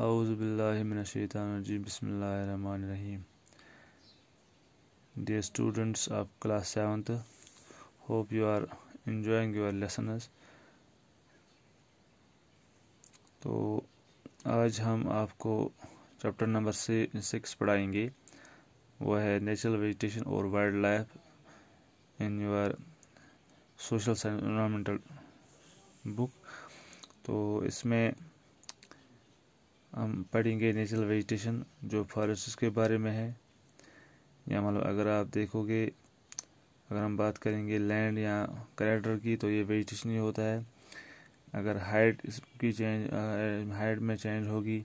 अउज़बिल्लिमिनशैतानजी बसमीम Dear students of class 7th, hope you are enjoying your lesson तो आज हम आपको चैप्टर नंबर सिक्स पढ़ाएंगे वो है नेचुरल वेजिटेशन और wildlife in your social environmental book तो इसमें हम पढ़ेंगे नेचुरल वेजिटेशन जो फॉरेस्ट के बारे में है या मतलब अगर आप देखोगे अगर हम बात करेंगे लैंड या करेक्टर की तो ये वेजिटेशन ही होता है अगर हाइट इसकी चेंज हाइट में चेंज होगी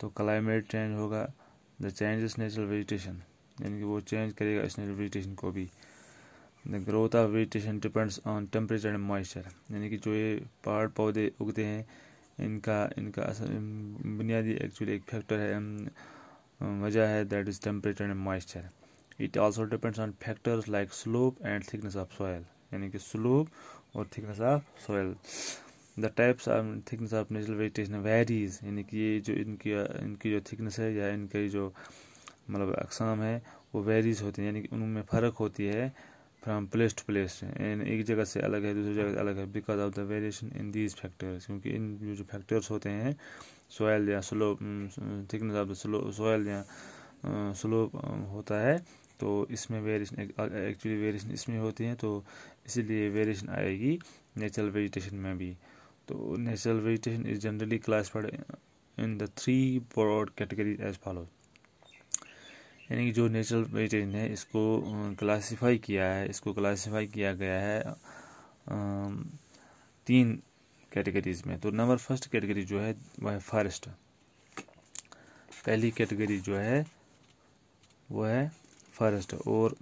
तो क्लाइमेट चेंज होगा द चेंजेस नेचुरल वेजिटेशन यानी कि वो चेंज करेगा इस नेचुरल वेजिटेशन को भी the growth of vegetation depends on temperature and moisture यानी कि जो ये पहाड़ पौधे उगते हैं इनका इनका बुनियादी एक्चुअली एक फैक्टर है वजह है that is temperature and moisture it also depends on factors like slope and thickness of soil यानी कि स्लोप और thickness of soil the types of thickness of natural vegetation varies यानी कि ये जो इनकी इनकी जो थिकनेस है या इनकी जो मतलब अकसाम है वो वेरीज होती है यानी कि उनमें फ़र्क होती है from place to place and एक जगह से अलग है दूसरी जगह से अलग है because of the variation in these factors क्योंकि इन जो फैक्टर्स होते हैं सोयल या slope thickness of the soil या स्लोप होता है तो इसमें वेरिएशन एक्चुअली वेरिएशन इसमें होती है तो इसीलिए वेरिएशन आएगी नेचुरल वेजिटेशन में भी तो natural vegetation is generally classified in the three broad categories as follows यानी कि जो नेचुरल वेजिटेरियन है इसको क्लासिफाई किया है इसको क्लासिफाई किया गया है तीन कैटेगरीज में तो नंबर फर्स्ट कैटेगरी जो है वह है फॉरेस्ट पहली कैटेगरी जो है वह है फॉरेस्ट और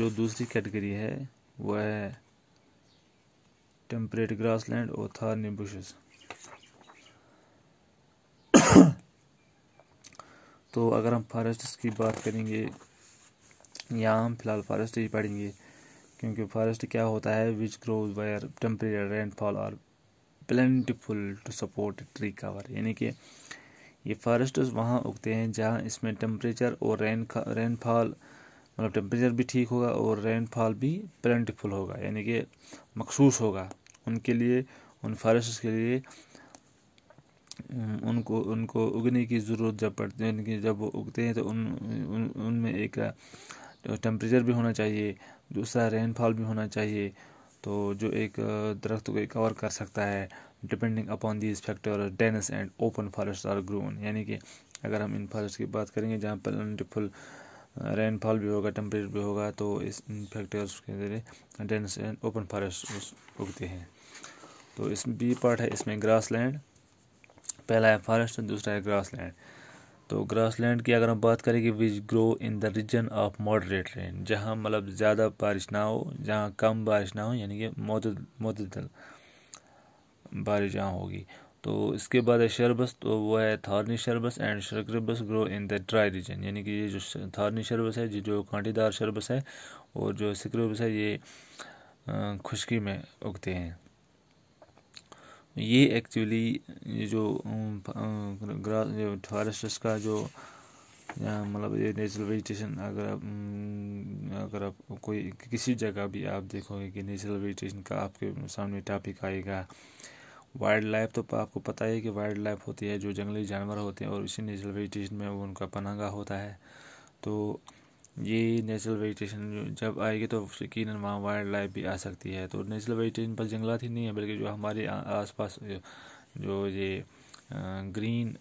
जो दूसरी कैटेगरी है वह है टेम्परेट ग्रासलैंड और थारनी बुशेज़ तो अगर हम फॉरेस्ट की बात करेंगे या हम फिलहाल फॉरेस्ट ही पढ़ेंगे क्योंकि फॉरेस्ट क्या होता है which grows where temperature rainfall और plentiful to support tree cover यानी कि ये फॉरेस्ट वहाँ उगते हैं जहाँ इसमें टेम्परेचर और रेन रेनफॉल मतलब टेम्परेचर भी ठीक होगा और रेनफॉल भी प्लेंटफुल होगा यानी कि मखसूस होगा उनके लिए उन फॉरेस्ट के लिए उनको उनको उगने की ज़रूरत जब पड़ती है उनकी जब वो उगते हैं तो उन उनमें उन एक टेम्परेचर भी होना चाहिए दूसरा रेनफॉल भी होना चाहिए तो जो एक दरख्त को कवर कर सकता है depending upon these factor dense and open forest are grown यानी कि अगर हम इन फॉरेस्ट की बात करेंगे जहाँ पर फुल रेनफॉल भी होगा टेम्परेचर भी होगा तो इस फैक्टर्स के जरिए डेंस एंड ओपन फॉरेस्ट उगते हैं तो इस बी पार्ट है इसमें ग्रास लैंड पहला है फॉरेस्ट दूसरा है ग्रासलैंड तो ग्रासलैंड की अगर हम बात करें कि which grow in the region of moderate rain जहाँ मतलब ज़्यादा बारिश ना हो जहाँ कम बारिश ना हो यानी कि मतदल बारिश जहाँ होगी तो इसके बाद है शरबस तो वो है thorny shrubs and scrubs grow in the dry region यानी कि ये जो थारनी शरबस है ये जो कांटेदार शरबस है और जो सिकरबस है ये खुश्की में उगते हैं ये एक्चुअली ये जो फॉरेस्टर्स का जो मतलब ये नेचुरल वेजिटेशन अगर आप अगर आप कोई किसी जगह भी आप देखोगे कि नेचुरल वेजिटेशन का आपके सामने टॉपिक आएगा वाइल्ड लाइफ तो आपको पता ही है कि वाइल्ड लाइफ होती है जो जंगली जानवर होते हैं और इसी नेचुरल वेजिटेशन में उनका पनागा होता है तो ये नेचुरल वेजिटेशन जब आएगी तो यकीन वहाँ वाइल्ड लाइफ भी आ सकती है तो नेचुरल वेजिटेशन पर जंगलात ही नहीं है बल्कि जो हमारे आसपास जो ये ग्रीन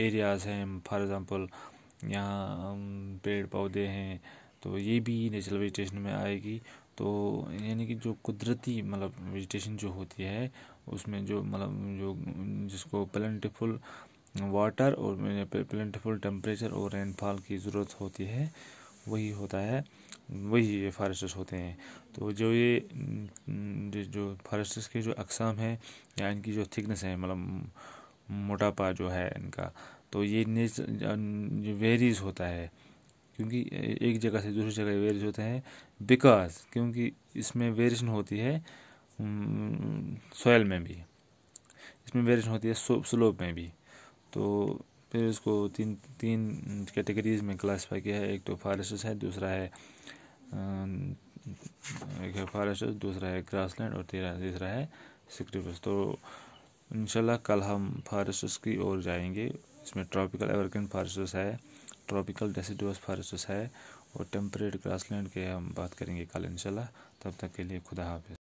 एरियाज़ हैं फॉर एग्ज़ाम्पल यहाँ पेड़ पौधे हैं तो ये भी नेचुरल वेजिटेशन में आएगी तो यानी कि जो कुदरती मतलब वेजिटेशन जो होती है उसमें जो मतलब जो जिसको प्लेंटिफुल वाटर और प्लेंटफुल टेम्परेचर और रेनफॉल की ज़रूरत होती है वही होता है वही ये फॉरेस्टर्स होते हैं तो जो ये जो फॉरेस्टर्स के जो अकसाम हैं या इनकी जो थिकनेस है मतलब मोटापा जो है इनका तो ये वेरीज होता है क्योंकि एक जगह से दूसरी जगह वेरीज होता है बिकॉज क्योंकि इसमें वेरिएशन होती है सोयल में भी इसमें वेरिएशन होती है स्लोप में भी तो फिर इसको तीन तीन कैटेगरीज़ में क्लासीफाई किया है एक तो फॉरेस्ट है दूसरा है एक है फॉरेस्ट दूसरा है ग्रासलैंड और तीसरा तीसरा है सिक्रिपस तो इंशाल्लाह कल हम फॉरेस्ट की ओर जाएंगे इसमें ट्रॉपिकल एवरग्रीन फॉरेस्ट है ट्रॉपिकल डेसीडोस फॉरेस्ट है और टेम्परेट ग्रासलैंड के हम बात करेंगे कल इंशाल्लाह तब तक के लिए खुदा हाफिज